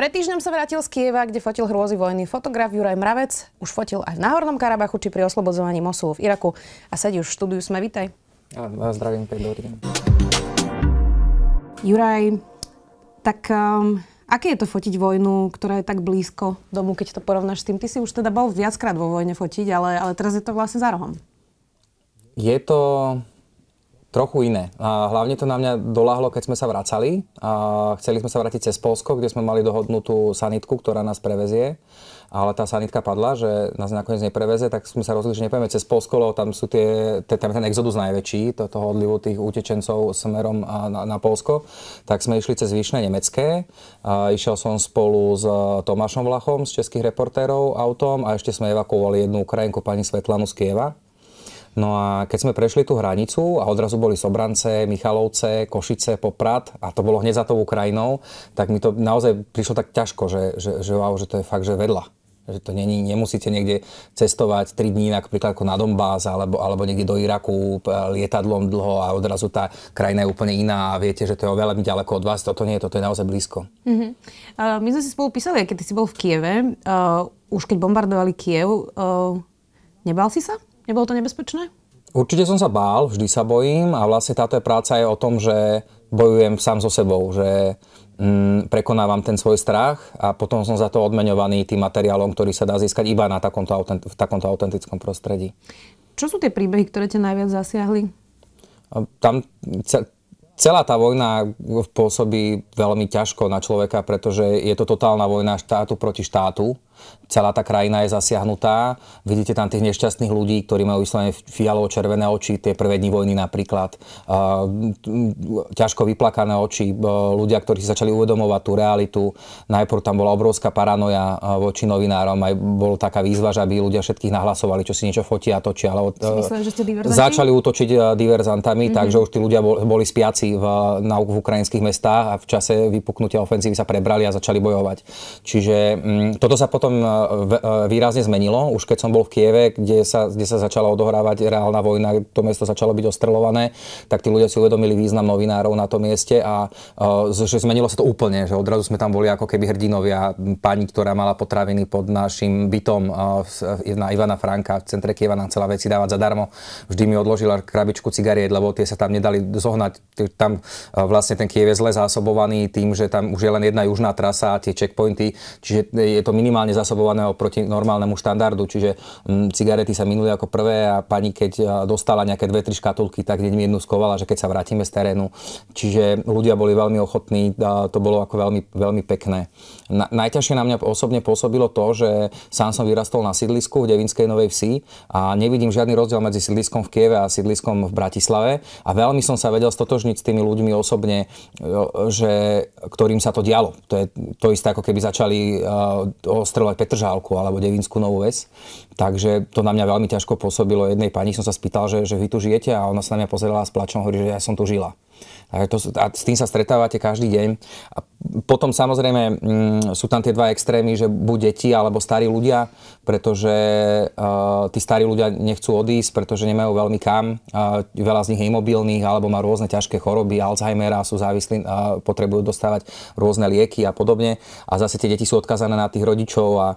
Pred týždňom sa vrátil z Kieva, kde fotil hrôzy vojny. Fotograf Juraj Mravec už fotil aj v Náhornom Karabachu či pri oslobodzovaní Mosulu v Iraku a sedí už v štúdiu Sme. Vítaj. Ja, vás zdravím, dobrý deň. Juraj, tak um, aké je to fotiť vojnu, ktorá je tak blízko domu, keď to porovnáš s tým? Ty si už teda bol viackrát vo vojne fotiť, ale, ale teraz je to vlastne za rohom. Je to trochu iné. A hlavne to na mňa doláhlo, keď sme sa vracali. A chceli sme sa vrátiť cez Polsko, kde sme mali dohodnutú sanitku, ktorá nás prevezie. Ale tá sanitka padla, že nás nakoniec nepreveze, tak sme sa rozhodli, že nepojeme cez Polsko, lebo tam sú tie, tam ten exodus najväčší, to, toho odlivu tých utečencov smerom na, na Polsko. Tak sme išli cez Výšne Nemecké. A išiel som spolu s e, Tomášom Vlachom z českých reportérov autom a ešte sme evakuovali jednu Ukrajinku, pani Svetlanu z Kieva No a keď sme prešli tú hranicu a odrazu boli Sobrance, Michalovce, Košice, Poprad a to bolo hneď za tou Ukrajinou, tak mi to naozaj prišlo tak ťažko, že, že, že, wow, že to je fakt, že vedľa že to není, nemusíte niekde cestovať 3 dní napríklad ako na Donbass alebo, alebo niekde do Iraku lietadlom dlho a odrazu tá krajina je úplne iná a viete, že to je oveľa ďaleko od vás. Toto nie, toto je naozaj blízko. Mm-hmm. Uh, my sme si spolu písali, keď si bol v Kieve, uh, už keď bombardovali Kiev, uh, nebal si sa? Nebolo to nebezpečné? Určite som sa bál, vždy sa bojím a vlastne táto je práca je o tom, že bojujem sám so sebou, že mm, prekonávam ten svoj strach a potom som za to odmeňovaný tým materiálom, ktorý sa dá získať iba na takomto, v takomto autentickom prostredí. Čo sú tie príbehy, ktoré ťa najviac zasiahli? Tam celá tá vojna pôsobí veľmi ťažko na človeka, pretože je to totálna vojna štátu proti štátu celá tá krajina je zasiahnutá. Vidíte tam tých nešťastných ľudí, ktorí majú vyslovene fialovo-červené oči, tie prvé dni vojny napríklad. Ťažko vyplakané oči, ľudia, ktorí si začali uvedomovať tú realitu. Najprv tam bola obrovská paranoja voči novinárom, aj bola taká výzva, že aby ľudia všetkých nahlasovali, čo si niečo fotia, točia. Ale od, e, začali útočiť e, diverzantami, mm-hmm. takže už tí ľudia boli spiaci v, na, v ukrajinských mestách a v čase vypuknutia ofenzívy sa prebrali a začali bojovať. Čiže m, toto sa potom potom e, e, výrazne zmenilo. Už keď som bol v Kieve, kde sa, kde sa začala odohrávať reálna vojna, to mesto začalo byť ostrelované, tak tí ľudia si uvedomili význam novinárov na tom mieste a e, že zmenilo sa to úplne, že odrazu sme tam boli ako keby hrdinovia. Pani, ktorá mala potraviny pod našim bytom na Ivana Franka v centre Kieva nám celá veci dávať zadarmo. Vždy mi odložila krabičku cigariet, lebo tie sa tam nedali zohnať. Tam vlastne ten Kiev je zle zásobovaný tým, že tam už je len jedna južná trasa a tie checkpointy, čiže je to minimálne zásobovaného proti normálnemu štandardu. Čiže m, cigarety sa minuli ako prvé a pani, keď dostala nejaké dve, tri škatulky, tak deň mi jednu skovala, že keď sa vrátime z terénu. Čiže ľudia boli veľmi ochotní, to bolo ako veľmi, veľmi pekné. Na, najťažšie na mňa osobne pôsobilo to, že sám som vyrastol na sídlisku v Devinskej Novej Vsi a nevidím žiadny rozdiel medzi sídliskom v Kieve a sídliskom v Bratislave a veľmi som sa vedel stotožniť s tými ľuďmi osobne, e, že, ktorým sa to dialo. To je to isté, ako keby začali uh, vybudovať Petržálku alebo Devinskú Novú Ves. Takže to na mňa veľmi ťažko pôsobilo. Jednej pani som sa spýtal, že, že vy tu žijete a ona sa na mňa pozerala s plačom a hovorí, že ja som tu žila. To, a s tým sa stretávate každý deň. A potom samozrejme mm, sú tam tie dva extrémy, že buď deti alebo starí ľudia, pretože uh, tí starí ľudia nechcú odísť, pretože nemajú veľmi kam. Uh, veľa z nich je imobilných alebo má rôzne ťažké choroby, Alzheimera, sú závislí, uh, potrebujú dostávať rôzne lieky a podobne. A zase tie deti sú odkazané na tých rodičov a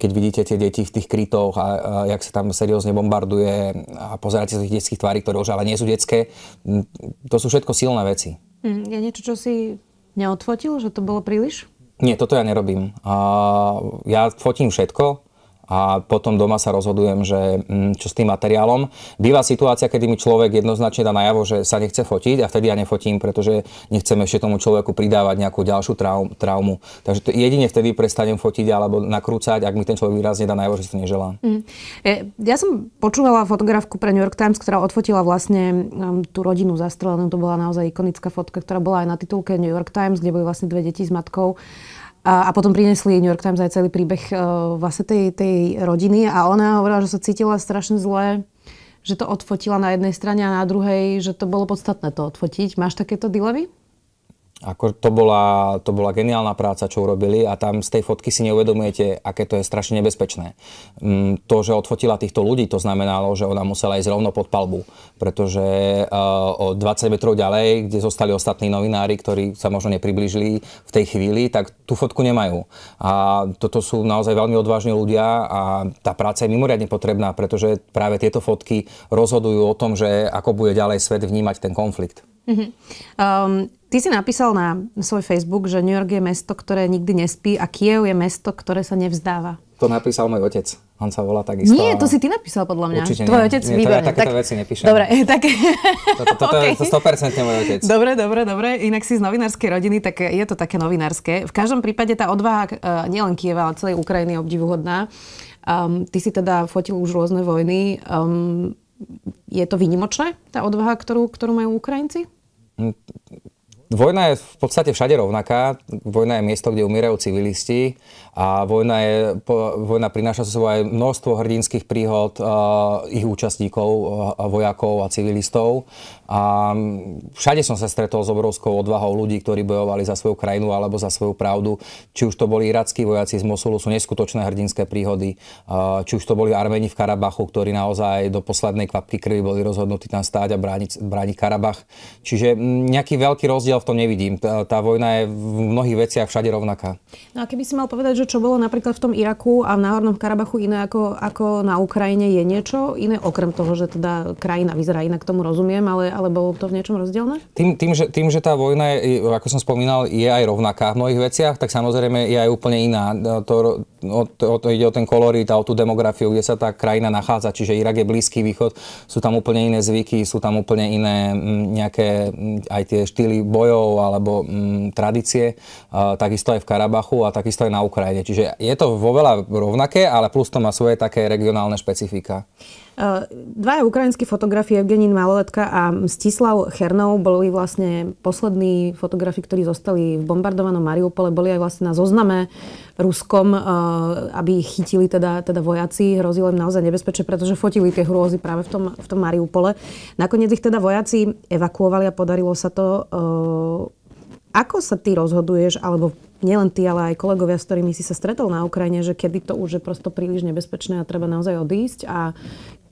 keď vidíte tie deti v tých krytoch a, a jak sa tam seriózne bombarduje a pozeráte sa tých detských tvári, ktoré už ale nie sú detské, to sú všetko silné silné veci. Mm, je niečo, čo si neodfotil, že to bolo príliš? Nie, toto ja nerobím. Uh, ja fotím všetko, a potom doma sa rozhodujem, že mm, čo s tým materiálom. Býva situácia, kedy mi človek jednoznačne dá najavo, že sa nechce fotiť a vtedy ja nefotím, pretože nechcem ešte tomu človeku pridávať nejakú ďalšiu traum, traumu. Takže jedine vtedy prestanem fotiť alebo nakrúcať, ak mi ten človek výrazne dá najavo, že si to neželá. Mm. E, ja som počúvala fotografku pre New York Times, ktorá odfotila vlastne mm, tú rodinu zastrelenú. To bola naozaj ikonická fotka, ktorá bola aj na titulke New York Times, kde boli vlastne dve deti s matkou. A, a potom priniesli New York Times aj celý príbeh uh, vlastne tej, tej rodiny a ona hovorila, že sa cítila strašne zle, že to odfotila na jednej strane a na druhej, že to bolo podstatné to odfotiť. Máš takéto dilemy? Ako to, bola, to bola geniálna práca, čo urobili a tam z tej fotky si neuvedomujete, aké to je strašne nebezpečné. Mm, to, že odfotila týchto ľudí, to znamenalo, že ona musela ísť rovno pod palbu, pretože eh, o 20 metrov ďalej, kde zostali ostatní novinári, ktorí sa možno nepriblížili v tej chvíli, tak tú fotku nemajú. A toto sú naozaj veľmi odvážni ľudia a tá práca je mimoriadne potrebná, pretože práve tieto fotky rozhodujú o tom, že ako bude ďalej svet vnímať ten konflikt. Mm-hmm. Um, ty si napísal na svoj Facebook, že New York je mesto, ktoré nikdy nespí a Kiev je mesto, ktoré sa nevzdáva. To napísal môj otec. On sa volá takisto. Nie, to si ty napísal podľa mňa. Určite Tvoj nie. otec nie, výborné. Ja takéto tak, veci nepíšem. Dobre, tak... toto, to, okay. je to 100% môj otec. Dobre, dobre, dobre. Inak si z novinárskej rodiny, tak je to také novinárske. V každom prípade tá odvaha uh, nielen Kieva, ale celej Ukrajiny je obdivuhodná. Um, ty si teda fotil už rôzne vojny. Um, je to výnimočné, tá odvaha, ktorú, ktorú majú Ukrajinci? Vojna je v podstate všade rovnaká. Vojna je miesto, kde umierajú civilisti a vojna, je, vojna prináša so sebou aj množstvo hrdinských príhod uh, ich účastníkov, uh, vojakov a civilistov. A všade som sa stretol s obrovskou odvahou ľudí, ktorí bojovali za svoju krajinu alebo za svoju pravdu. Či už to boli irackí vojaci z Mosulu, sú neskutočné hrdinské príhody. Či už to boli Armeni v Karabachu, ktorí naozaj do poslednej kvapky krvi boli rozhodnutí tam stáť a brániť, brániť Karabach. Čiže nejaký veľký rozdiel v tom nevidím. Tá, tá vojna je v mnohých veciach všade rovnaká. No a keby si mal povedať, že čo bolo napríklad v tom Iraku a v Náhornom Karabachu iné ako, ako na Ukrajine, je niečo iné, okrem toho, že teda krajina vyzerá inak, tomu rozumiem, ale alebo to v niečom rozdielne? Tým, tým, že, tým, že tá vojna, je, ako som spomínal, je aj rovnaká v mnohých veciach, tak samozrejme je aj úplne iná. To, o, no, o, ide o ten kolorít a o tú demografiu, kde sa tá krajina nachádza, čiže Irak je Blízky východ, sú tam úplne iné zvyky, sú tam úplne iné nejaké aj tie štýly bojov alebo m, tradície, a, takisto aj v Karabachu a takisto aj na Ukrajine. Čiže je to vo veľa rovnaké, ale plus to má svoje také regionálne špecifika. Dva ukrajinské fotografie Evgenín Maloletka a Stislav Chernov, boli vlastne poslední fotografi, ktorí zostali v bombardovanom Mariupole, boli aj vlastne na zozname Ruskom, eh, aby ich chytili teda, teda vojaci, hrozilo im naozaj nebezpečie, pretože fotili tie hrôzy práve v tom, v tom Mariupole. Nakoniec ich teda vojaci evakuovali a podarilo sa to. Eh, ako sa ty rozhoduješ, alebo nielen ty, ale aj kolegovia, s ktorými si sa stretol na Ukrajine, že kedy to už je prosto príliš nebezpečné a treba naozaj odísť a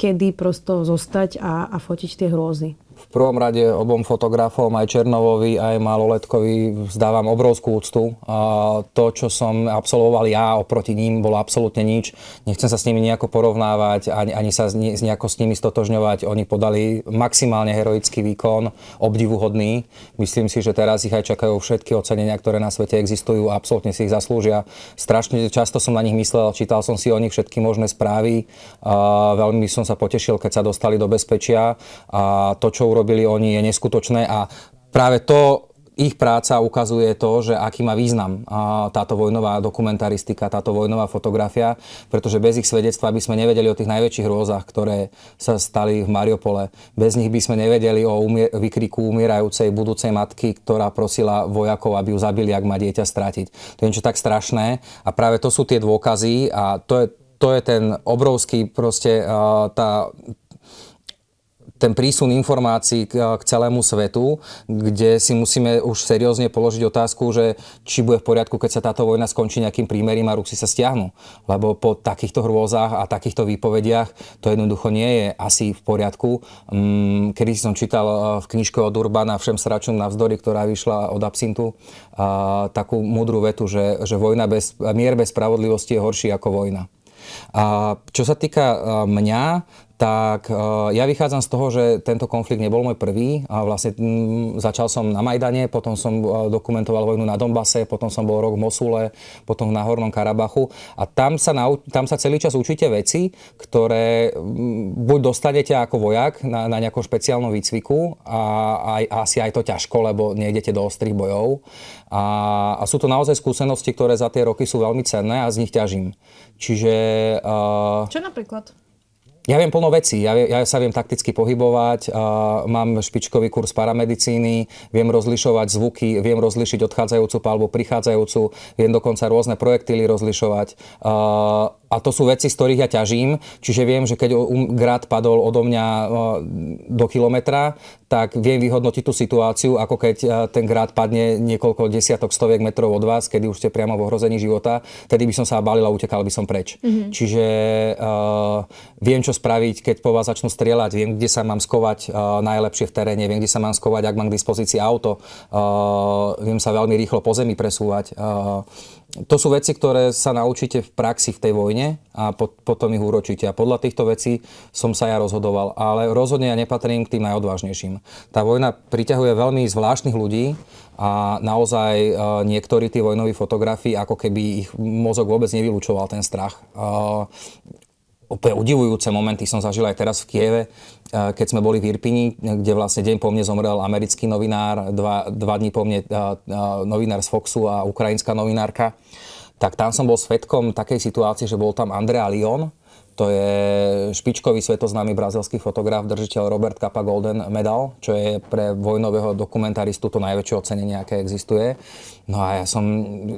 kedy prosto zostať a, a fotiť tie hrôzy? v prvom rade obom fotografom, aj Černovovi, aj Maloletkovi, vzdávam obrovskú úctu. A to, čo som absolvoval ja oproti ním, bolo absolútne nič. Nechcem sa s nimi nejako porovnávať, ani, ani sa s, nejako s nimi stotožňovať. Oni podali maximálne heroický výkon, obdivuhodný. Myslím si, že teraz ich aj čakajú všetky ocenenia, ktoré na svete existujú a absolútne si ich zaslúžia. Strašne často som na nich myslel, čítal som si o nich všetky možné správy. A veľmi som sa potešil, keď sa dostali do bezpečia. A to, čo urobili oni, je neskutočné a práve to ich práca ukazuje to, že aký má význam táto vojnová dokumentaristika, táto vojnová fotografia, pretože bez ich svedectva by sme nevedeli o tých najväčších hrôzach, ktoré sa stali v Mariupole. Bez nich by sme nevedeli o umier- vykriku umierajúcej budúcej matky, ktorá prosila vojakov, aby ju zabili, ak má dieťa stratiť. To je niečo tak strašné a práve to sú tie dôkazy a to je, to je ten obrovský proste tá, ten prísun informácií k, k celému svetu, kde si musíme už seriózne položiť otázku, že či bude v poriadku, keď sa táto vojna skončí nejakým prímerím a Rusi sa stiahnu. Lebo po takýchto hrôzach a takýchto výpovediach to jednoducho nie je asi v poriadku. Mm, kedy som čítal eh, v knižke od Urbana Všem sračom vzdory, ktorá vyšla od Absintu, eh, takú múdru vetu, že, že vojna bez, mier bez spravodlivosti je horší ako vojna. A čo sa týka eh, mňa, tak e, ja vychádzam z toho, že tento konflikt nebol môj prvý. A vlastne mm, začal som na Majdane, potom som e, dokumentoval vojnu na Donbase, potom som bol rok v Mosule, potom v Nahornom Karabachu. A tam sa, nau- tam sa celý čas učíte veci, ktoré mm, buď dostanete ako vojak na, na nejakom špeciálnom výcviku a, a asi aj to ťažko, lebo nejdete do ostrých bojov. A, a sú to naozaj skúsenosti, ktoré za tie roky sú veľmi cenné a z nich ťažím. Čiže... Uh... Čo napríklad? Ja viem plno vecí, ja, ja sa viem takticky pohybovať, a mám špičkový kurz paramedicíny, viem rozlišovať zvuky, viem rozlišiť odchádzajúcu palbu, prichádzajúcu, viem dokonca rôzne projektily rozlišovať. A, a to sú veci, z ktorých ja ťažím. Čiže viem, že keď um, grad padol odo mňa uh, do kilometra, tak viem vyhodnotiť tú situáciu, ako keď uh, ten grad padne niekoľko desiatok, stoviek metrov od vás, kedy už ste priamo v ohrození života, tedy by som sa balil a utekal by som preč. Mm-hmm. Čiže uh, viem, čo spraviť, keď po vás začnú strieľať, viem, kde sa mám skovať uh, najlepšie v teréne, viem, kde sa mám skovať, ak mám k dispozícii auto, uh, viem sa veľmi rýchlo po zemi presúvať. Uh, to sú veci, ktoré sa naučíte v praxi v tej vojne a pot, potom ich uročíte. A podľa týchto vecí som sa ja rozhodoval. Ale rozhodne ja nepatrím k tým najodvážnejším. Tá vojna priťahuje veľmi zvláštnych ľudí a naozaj e, niektorí tí vojnoví fotografi, ako keby ich mozog vôbec nevylučoval ten strach. Úplne udivujúce momenty som zažil aj teraz v Kieve, keď sme boli v Irpini, kde vlastne deň po mne zomrel americký novinár, dva, dva dní po mne novinár z Foxu a ukrajinská novinárka, tak tam som bol svetkom takej situácie, že bol tam Andrea Lyon, to je špičkový svetoznámy brazilský fotograf, držiteľ Robert Capa Golden Medal, čo je pre vojnového dokumentaristu to najväčšie ocenenie, aké existuje. No a ja som,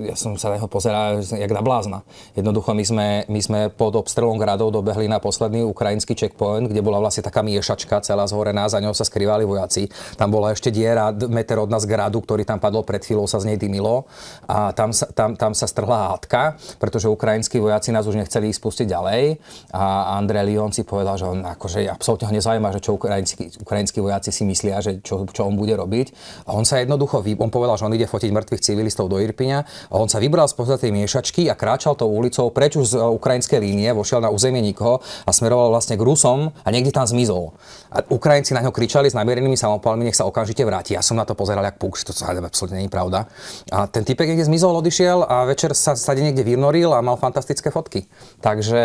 ja som sa jeho pozeral jak na blázna. Jednoducho my sme, my sme pod obstrelom gradov dobehli na posledný ukrajinský checkpoint, kde bola vlastne taká miešačka celá zhorená, za ňou sa skrývali vojaci. Tam bola ešte diera meter od nás gradu, ktorý tam padol pred chvíľou, sa z nej dymilo a tam sa, tam, tam sa strhla hádka, pretože ukrajinskí vojaci nás už nechceli ísť pustiť ďalej a Andrej Lyon si povedal, že on akože absolútne ho nezaujíma, že čo ukrajinskí, ukrajinskí vojaci si myslia, že čo, čo on bude robiť. A on sa jednoducho, vy, on povedal, že on ide fotiť mŕtvych civilistov do Irpinia a on sa vybral z tej miešačky a kráčal tou ulicou preč už z e, ukrajinskej línie, vošiel na územie nikoho a smeroval vlastne k Rusom a niekde tam zmizol. A Ukrajinci na ňo kričali s namierenými samopalmi, nech sa okamžite vráti. Ja som na to pozeral, ako puk, že to absolútne nie je pravda. A ten typek niekde zmizol, odišiel a večer sa sa niekde vynoril a mal fantastické fotky. Takže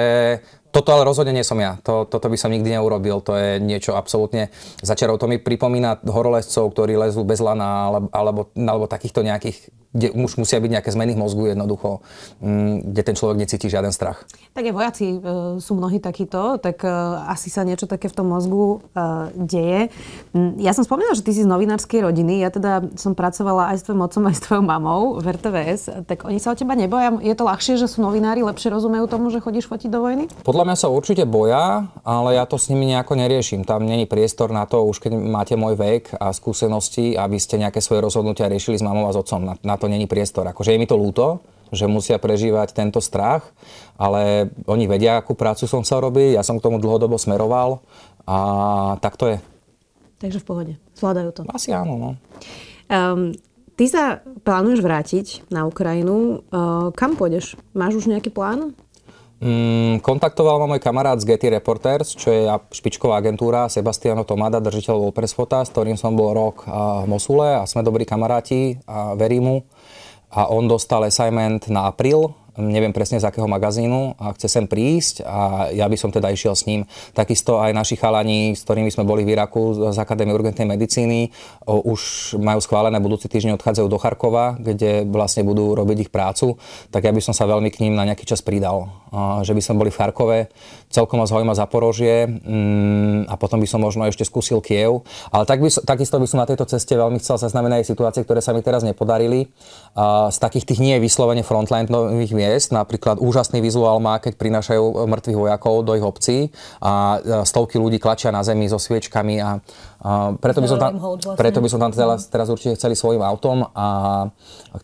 toto ale rozhodne nie som ja. To, toto by som nikdy neurobil. To je niečo absolútne začarov. To mi pripomína horolezcov, ktorí lezú bez lana alebo, alebo, alebo takýchto nejakých kde už musia byť nejaké zmeny v mozgu jednoducho, mm, kde ten človek necíti žiaden strach. Tak aj vojaci e, sú mnohí takíto, tak e, asi sa niečo také v tom mozgu e, deje. Mm, ja som spomínala, že ty si z novinárskej rodiny, ja teda som pracovala aj s tvojim otcom, aj s tvojou mamou v RTVS, tak oni sa o teba neboja? Je to ľahšie, že sú novinári, lepšie rozumejú tomu, že chodíš fotiť do vojny? Podľa mňa sa určite boja, ale ja to s nimi nejako neriešim. Tam není priestor na to, už keď máte môj vek a skúsenosti, aby ste nejaké svoje rozhodnutia riešili s mamou a s otcom. Na, na to to není priestor. Akože je mi to ľúto, že musia prežívať tento strach, ale oni vedia, akú prácu som chcel robiť, ja som k tomu dlhodobo smeroval a tak to je. Takže v pohode, zvládajú to. Asi áno, no. Um, ty sa plánuješ vrátiť na Ukrajinu. Uh, kam pôjdeš? Máš už nejaký plán? Mm, kontaktoval ma môj kamarát z Getty Reporters, čo je špičková agentúra, Sebastiano Tomada, držiteľ Wolpress Fota, s ktorým som bol rok eh, v Mosule a sme dobrí kamaráti a verím mu a on dostal assignment na apríl, neviem presne z akého magazínu a chce sem prísť a ja by som teda išiel s ním. Takisto aj naši chalani, s ktorými sme boli v Iraku z Akadémie urgentnej medicíny, už majú schválené, budúci týždeň odchádzajú do Charkova, kde vlastne budú robiť ich prácu, tak ja by som sa veľmi k ním na nejaký čas pridal že by som boli v Charkove. Celkom ma zaujíma Zaporožie mm, a potom by som možno ešte skúsil Kiev. Ale tak by, takisto by som na tejto ceste veľmi chcel zaznamenať aj situácie, ktoré sa mi teraz nepodarili. Z takých tých nie je vyslovene nových miest. Napríklad úžasný vizuál má, keď prinášajú e, mŕtvych vojakov do ich obcí a e, stovky ľudí klačia na zemi so sviečkami a preto, by som tam, preto by som tam teraz, teraz určite chceli svojim autom a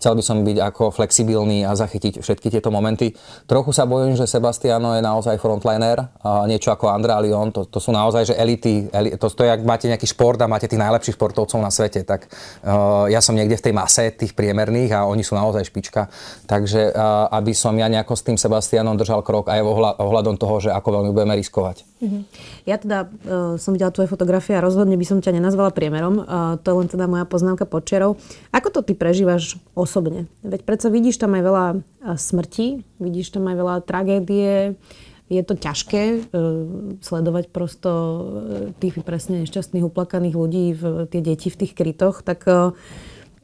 chcel by som byť ako flexibilný a zachytiť všetky tieto momenty. Trochu sa bojím, že Sebastiano je naozaj frontliner, niečo ako Andrea Lyon, to, to sú naozaj že elity, elity to, to je, ak máte nejaký šport a máte tých najlepších športovcov na svete, tak uh, ja som niekde v tej mase tých priemerných a oni sú naozaj špička. Takže uh, aby som ja nejako s tým Sebastianom držal krok aj ohľadom toho, že ako veľmi budeme riskovať. Mhm. Ja teda uh, som videla tvoje fotografie a rozhodne by som ťa nenazvala priemerom. Uh, to je len teda moja poznámka pod Ako to ty prežívaš osobne? Veď predsa vidíš tam aj veľa uh, smrti, vidíš tam aj veľa tragédie. Je to ťažké uh, sledovať prosto uh, tých presne nešťastných, uplakaných ľudí, v, tie deti v tých krytoch. Tak uh,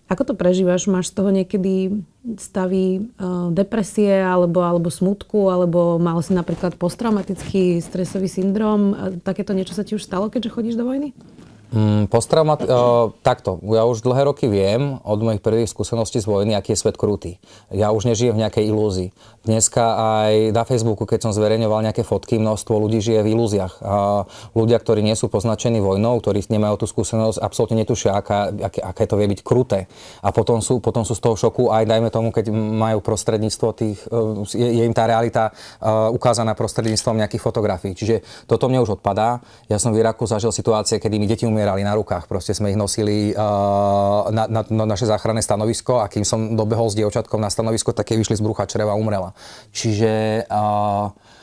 ako to prežívaš? Máš z toho niekedy stavy uh, depresie alebo, alebo smutku, alebo mal si napríklad posttraumatický stresový syndrom? Eh, takéto niečo sa ti už stalo, keďže chodíš do vojny? Mm, posttraumati- uh, eh, takto, ja už dlhé roky viem od mojich prvých skúseností z vojny, aký je svet krutý. Ja už nežijem v nejakej ilúzii. Dneska aj na Facebooku, keď som zverejňoval nejaké fotky, množstvo ľudí žije v ilúziách. Uh, ľudia, ktorí nie sú poznačení vojnou, ktorí nemajú tú skúsenosť, absolútne netušia, aká, aké, aké to vie byť kruté. A potom sú, potom sú z toho šoku aj, dajme tomu, keď majú prostredníctvo tých, uh, je, je im tá realita uh, ukázaná prostredníctvom nejakých fotografií. Čiže toto mne už odpadá. Ja som v Iraku zažil situácie, kedy mi deti umierali na rukách. Proste sme ich nosili eh, na, na, na naše záchranné stanovisko a kým som dobehol s dievčatkom na stanovisko, tak je vyšli z brucha čreva a umrela. Čiže eh,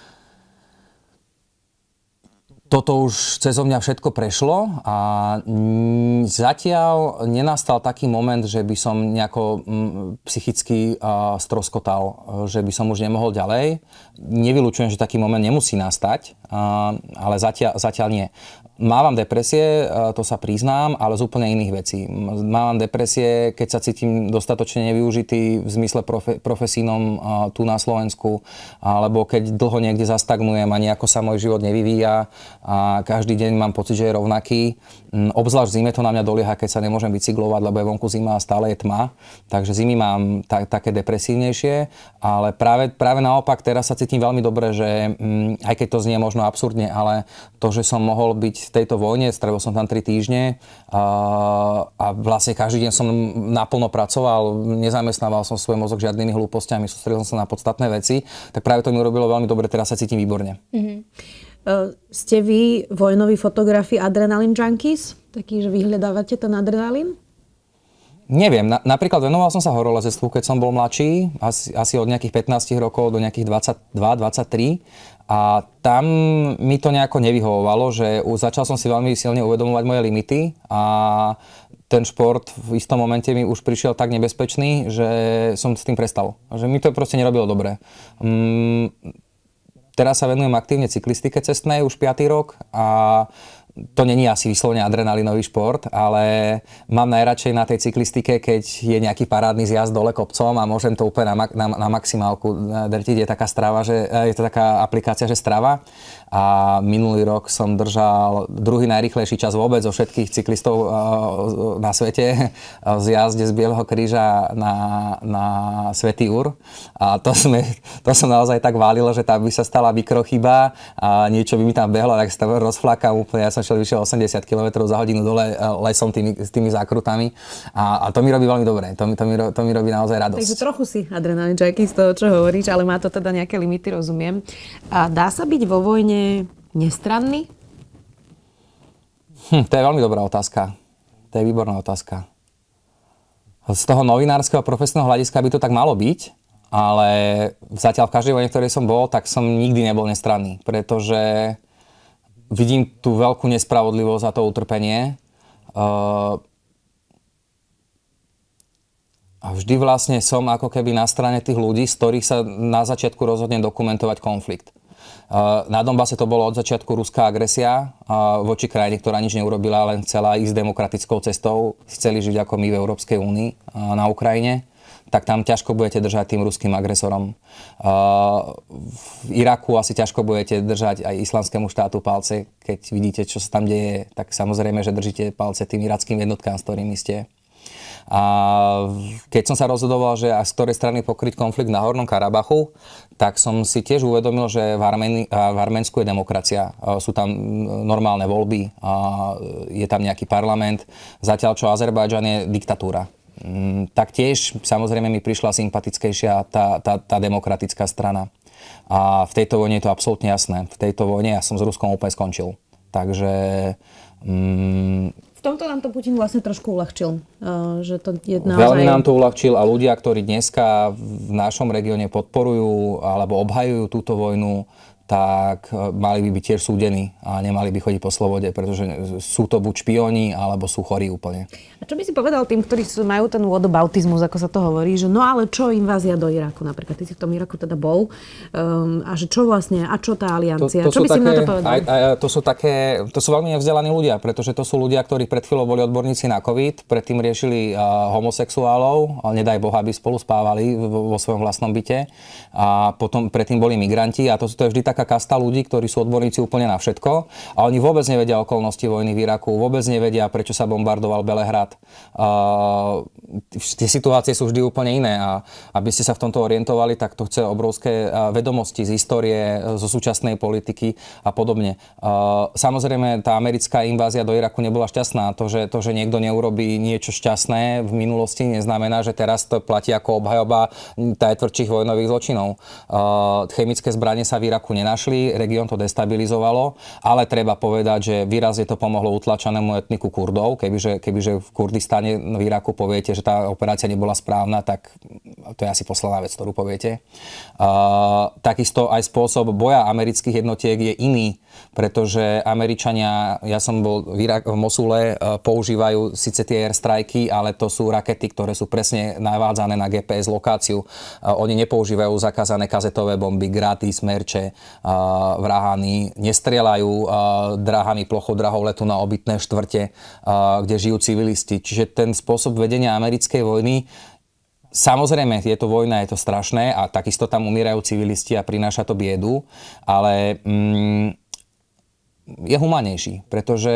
toto už cez mňa všetko prešlo a zatiaľ nenastal taký moment, že by som nejako mm, psychicky eh, stroskotal, že by som už nemohol ďalej. Nevylučujem, že taký moment nemusí nastať, ale zatiaľ, zatiaľ nie. Mávam depresie, e, to sa priznám, ale z úplne iných vecí. Mávam depresie, keď sa cítim dostatočne nevyužitý v zmysle profe- profesínom e, tu na Slovensku, alebo keď dlho niekde zastagnujem a nejako sa môj život nevyvíja a každý deň mám pocit, že je rovnaký. Mm, obzvlášť zime to na mňa dolieha, keď sa nemôžem bicyklovať, lebo je vonku zima a stále je tma. Takže zimy mám ta- také depresívnejšie, ale práve, práve naopak teraz sa cítim veľmi dobre, že mm, aj keď to znie možno absurdne, ale to, že som mohol byť v tejto vojne, strávil som tam 3 týždne a, a vlastne každý deň som naplno pracoval, nezamestnával som svoj mozog žiadnymi hlúpostiami, sústredil som sa na podstatné veci, tak práve to mi urobilo veľmi dobre, teraz sa cítim výborne. Mm-hmm. Uh, ste vy vojnoví fotografi adrenalin junkies? Taký, že vyhľadávate ten adrenalin? Neviem, na, napríklad venoval som sa horolezectvu, keď som bol mladší, asi, asi od nejakých 15 rokov do nejakých 22-23 a tam mi to nejako nevyhovovalo, že začal som si veľmi silne uvedomovať moje limity a ten šport v istom momente mi už prišiel tak nebezpečný, že som s tým prestal. Že mi to proste nerobilo dobre. Mm, teraz sa venujem aktívne cyklistike cestnej už 5. rok a to není asi vyslovne adrenalinový šport, ale mám najradšej na tej cyklistike, keď je nejaký parádny zjazd dole kopcom a môžem to úplne na, na, na maximálku eh, drtiť. Je taká strava, že, eh, je to taká aplikácia, že strava a minulý rok som držal druhý najrychlejší čas vôbec zo všetkých cyklistov eh, na svete z jazde z Bieleho kríža na, na Svetý Ur. A to, sme, to som naozaj tak válilo, že tam by sa stala mikrochyba a niečo by mi tam behlo, tak sa tam rozflákam úplne. Ja som šiel vyše 80 km za hodinu dole eh, lesom tými, s tými zákrutami a, a to mi robí veľmi dobre. To mi, to, mi, to mi robí naozaj radosť. Takže trochu si adrenalin z toho, čo hovoríš, ale má to teda nejaké limity, rozumiem. A dá sa byť vo vojne ostane nestranný? Hm, to je veľmi dobrá otázka. To je výborná otázka. Z toho novinárskeho profesného hľadiska by to tak malo byť, ale zatiaľ v každej vojne, ktorej som bol, tak som nikdy nebol nestranný, pretože vidím tú veľkú nespravodlivosť a to utrpenie. Eh, a vždy vlastne som ako keby na strane tých ľudí, z ktorých sa na začiatku rozhodne dokumentovať konflikt. Na Donbase to bolo od začiatku ruská agresia voči krajine, ktorá nič neurobila, len chcela ísť demokratickou cestou. Chceli žiť ako my v Európskej únii na Ukrajine tak tam ťažko budete držať tým ruským agresorom. V Iraku asi ťažko budete držať aj islamskému štátu palce. Keď vidíte, čo sa tam deje, tak samozrejme, že držíte palce tým irackým jednotkám, s ktorými ste. A keď som sa rozhodoval, že z ktorej strany pokryť konflikt na Hornom Karabachu, tak som si tiež uvedomil, že v, Armeni, v Arménsku je demokracia. Sú tam mm, normálne voľby, je tam nejaký parlament, zatiaľ čo Azerbajdžan je diktatúra mm, Tak tiež samozrejme mi prišla sympatickejšia tá, tá, tá demokratická strana. A v tejto vojne je to absolútne jasné. V tejto vojne ja som s Ruskom úplne skončil. Takže mm, tomto nám to Putin vlastne trošku uľahčil. Eh, že to je naozaj... Veľmi nám to uľahčil a ľudia, ktorí dneska v našom regióne podporujú alebo obhajujú túto vojnu, tak e, mali by byť tiež súdení a nemali by chodiť po slobode, pretože sú to buď špioni, alebo sú chorí úplne. A čo by si povedal tým, ktorí majú ten vodobautizmus, ako sa to hovorí, že no ale čo invázia do Iraku napríklad? Ty si v tom Iraku teda bol um, a že čo vlastne, a čo tá aliancia? To, to čo by také, si na to povedal? Aj, aj, to, sú také, to sú veľmi nevzdelaní ľudia, pretože to sú ľudia, ktorí pred chvíľou boli odborníci na COVID, predtým riešili uh, homosexuálov, ale nedaj Boha, aby spolu spávali vo, vo svojom vlastnom byte a potom predtým boli migranti a to, sú to vždy tak nejaká kasta ľudí, ktorí sú odborníci úplne na všetko a oni vôbec nevedia okolnosti vojny v Iraku, vôbec nevedia, prečo sa bombardoval Belehrad. Uh, tie situácie sú vždy úplne iné a aby ste sa v tomto orientovali, tak to chce obrovské vedomosti z histórie, zo súčasnej politiky a podobne. Uh, samozrejme, tá americká invázia do Iraku nebola šťastná. To, že, to, že niekto neurobí niečo šťastné v minulosti, neznamená, že teraz to platí ako obhajoba tajtvrdších vojnových zločinov. Uh, chemické zbranie sa v Iraku nen- nenašli, región to destabilizovalo, ale treba povedať, že výrazne to pomohlo utlačanému etniku Kurdov. Kebyže, kebyže v Kurdistane, v Iraku poviete, že tá operácia nebola správna, tak to je asi posledná vec, ktorú poviete. Uh, takisto aj spôsob boja amerických jednotiek je iný pretože Američania, ja som bol v, Irak, v Mosule, e, používajú síce tie airstrajky, ale to sú rakety, ktoré sú presne navádzané na GPS lokáciu. E, oni nepoužívajú zakázané kazetové bomby, graty, smerče, e, vrahany, nestrelajú drahami plochodrahov letu na obytné štvrte, kde žijú civilisti. Čiže ten spôsob vedenia americkej vojny Samozrejme, je to vojna, je to strašné a takisto tam umierajú civilisti a prináša to biedu, ale mm, je humanejší, pretože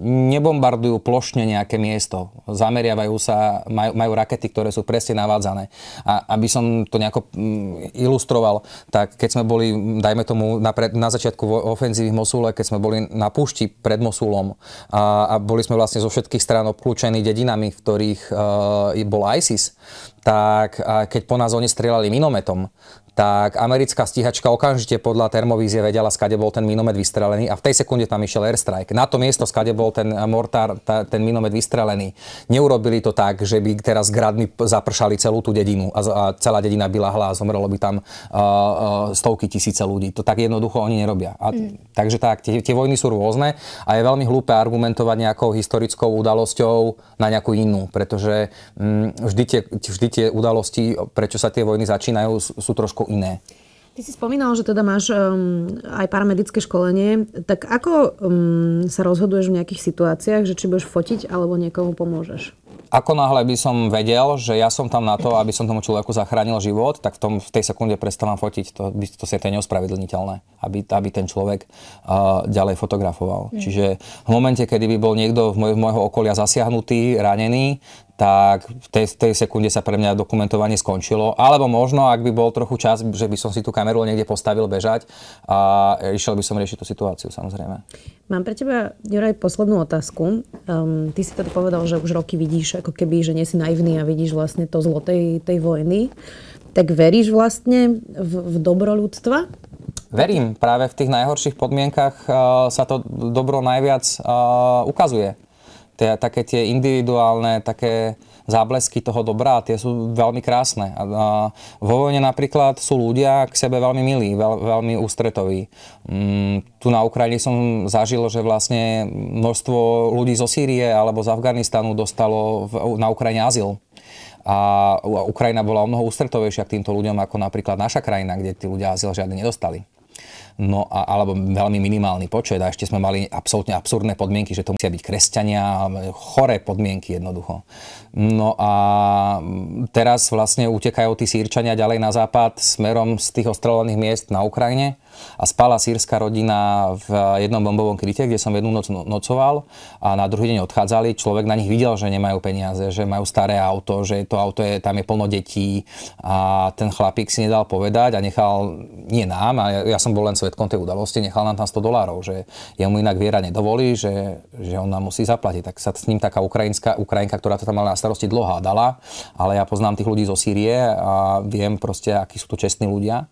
nebombardujú plošne nejaké miesto. Zameriavajú sa, majú, majú rakety, ktoré sú presne navádzané. A aby som to nejako mm, ilustroval, tak keď sme boli, dajme tomu, na, pred, na začiatku ofenzívy v Mosule, keď sme boli na púšti pred Mosulom a, a boli sme vlastne zo všetkých strán obklúčení dedinami, v ktorých uh, bol ISIS, tak keď po nás oni strieľali minometom, tak americká stíhačka okamžite podľa termovízie vedela, skade bol ten minomet vystrelený a v tej sekunde tam išiel airstrike. Na to miesto, skade bol ten eh, mortár, tá, ten minomet vystrelený. Neurobili to tak, že by teraz gradmi zapršali celú tú dedinu a, a celá dedina by lahla a zomrelo by tam uh, uh, stovky tisíce ľudí. To tak jednoducho oni nerobia. A, mm. Takže tak, tie, tie vojny sú rôzne a je veľmi hlúpe argumentovať nejakou historickou udalosťou na nejakú inú, pretože mm, vždy, tie, vždy tie udalosti, prečo sa tie vojny začínajú, sú trošku iné. Ty si spomínal, že teda máš um, aj paramedické školenie, tak ako um, sa rozhoduješ v nejakých situáciách, že či budeš fotiť alebo niekomu pomôžeš? Ako náhle by som vedel, že ja som tam na to, aby som tomu človeku zachránil život, tak v, tom, v tej sekunde prestávam fotiť. To, by, to si to je neospravedlniteľné, aby, aby ten človek uh, ďalej fotografoval. Mm. Čiže v momente, kedy by bol niekto v, moj, v môjho okolia zasiahnutý, ranený, tak v tej, tej sekunde sa pre mňa dokumentovanie skončilo. Alebo možno, ak by bol trochu čas, že by som si tú kameru niekde postavil bežať a išiel by som riešiť tú situáciu, samozrejme. Mám pre teba, Juraj, poslednú otázku. Um, ty si teda povedal, že už roky vidíš, ako keby, že nie si naivný a vidíš vlastne to zlo tej, tej vojny. Tak veríš vlastne v, v dobro ľudstva? Verím, práve v tých najhorších podmienkach uh, sa to dobro najviac uh, ukazuje tie, také tie individuálne také záblesky toho dobra tie sú veľmi krásne. A, a vo vojne napríklad sú ľudia k sebe veľmi milí, veľ, veľmi ústretoví. Mm, tu na Ukrajine som zažil, že vlastne množstvo ľudí zo Sýrie alebo z Afganistanu dostalo v, na Ukrajine azyl a Ukrajina bola o mnoho ústretovejšia k týmto ľuďom ako napríklad naša krajina, kde tí ľudia azyl žiadne nedostali no a, alebo veľmi minimálny počet a ešte sme mali absolútne absurdné podmienky, že to musia byť kresťania, choré podmienky jednoducho. No a teraz vlastne utekajú tí sírčania ďalej na západ smerom z tých ostrelovaných miest na Ukrajine a spala sírska rodina v jednom bombovom kryte, kde som jednu noc no-, nocoval a na druhý deň odchádzali. Človek na nich videl, že nemajú peniaze, že majú staré auto, že to auto je, tam je plno detí a ten chlapík si nedal povedať a nechal, nie nám, a ja, ja som bol len svetkom tej udalosti, nechal nám tam 100 dolárov, že jemu inak viera nedovolí, že, že on nám musí zaplatiť. Tak sa s ním taká ukrajinská, Ukrajinka, ktorá to tam mala na starosti dlho hádala, ale ja poznám tých ľudí zo Sýrie a viem proste, akí sú to čestní ľudia.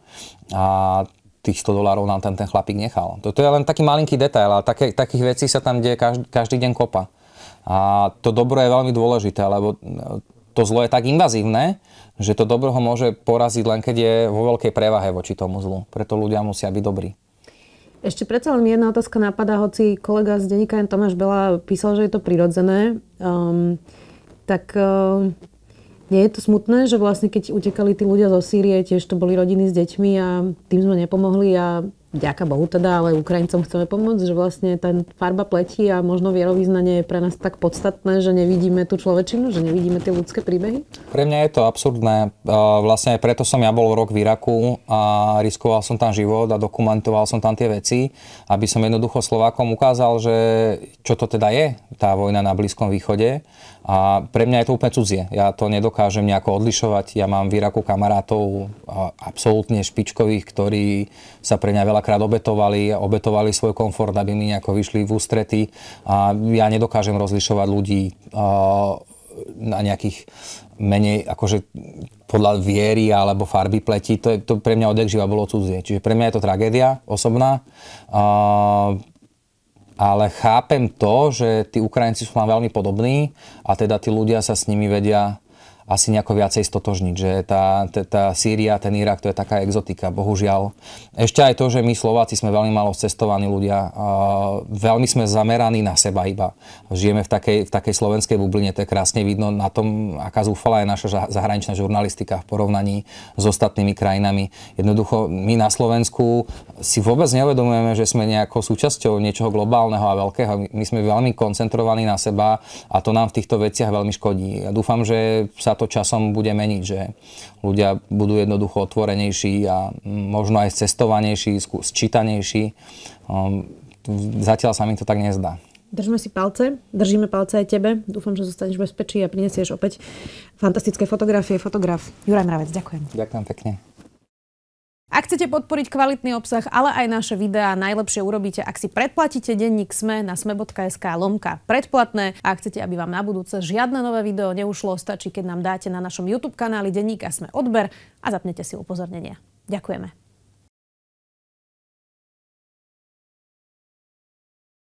A tých 100 dolárov nám ten, ten chlapík nechal. To, to je len taký malinký detail, ale také, takých vecí sa tam deje každý, každý deň kopa. A to dobro je veľmi dôležité, lebo e, to zlo je tak invazívne, že to dobro ho môže poraziť len keď je vo veľkej prevahe voči tomu zlu. Preto ľudia musia byť dobrí. Ešte predsa len jedna otázka napadá, hoci kolega z denníka Tomáš Bela písal, že je to prirodzené. Um, tak um, nie je to smutné, že vlastne keď utekali tí ľudia zo Sýrie, tiež to boli rodiny s deťmi a tým sme nepomohli a ďaká Bohu teda, ale Ukrajincom chceme pomôcť, že vlastne tá farba pleti a možno vierovýznanie je pre nás tak podstatné, že nevidíme tú človečinu, že nevidíme tie ľudské príbehy? Pre mňa je to absurdné. Vlastne preto som ja bol rok v Iraku a riskoval som tam život a dokumentoval som tam tie veci, aby som jednoducho Slovákom ukázal, že čo to teda je tá vojna na Blízkom východe. A pre mňa je to úplne cudzie. Ja to nedokážem nejako odlišovať. Ja mám v Iraku kamarátov absolútne špičkových, ktorí sa pre mňa veľa veľakrát obetovali, obetovali svoj komfort, aby mi nejako vyšli v ústrety a ja nedokážem rozlišovať ľudí na nejakých menej akože podľa viery alebo farby pleti. To, je, to pre mňa odekživa bolo cudzie. Čiže pre mňa je to tragédia osobná. Uh, ale chápem to, že tí Ukrajinci sú nám veľmi podobní a teda tí ľudia sa s nimi vedia asi nejako viacej stotožniť, že tá, tá, tá Sýria, ten Irak, to je taká exotika, bohužiaľ. Ešte aj to, že my Slováci sme veľmi malo cestovaní ľudia, veľmi sme zameraní na seba iba. Žijeme v takej, v takej slovenskej bubline, to je krásne vidno na tom, aká zúfala je naša zahraničná žurnalistika v porovnaní s ostatnými krajinami. Jednoducho my na Slovensku si vôbec neuvedomujeme, že sme nejakou súčasťou niečoho globálneho a veľkého. My sme veľmi koncentrovaní na seba a to nám v týchto veciach veľmi škodí. Ja dúfam, že sa to časom bude meniť, že ľudia budú jednoducho otvorenejší a možno aj cestovanejší, sčítanejší. Um, zatiaľ sa mi to tak nezdá. Držme si palce, držíme palce aj tebe. Dúfam, že zostaneš bezpečí a prinesieš opäť fantastické fotografie. Fotograf Juraj Mravec, ďakujem. Ďakujem pekne. Ak chcete podporiť kvalitný obsah, ale aj naše videá, najlepšie urobíte, ak si predplatíte denník SME na sme.sk lomka predplatné. A ak chcete, aby vám na budúce žiadne nové video neušlo, stačí, keď nám dáte na našom YouTube kanáli a SME odber a zapnete si upozornenia. Ďakujeme.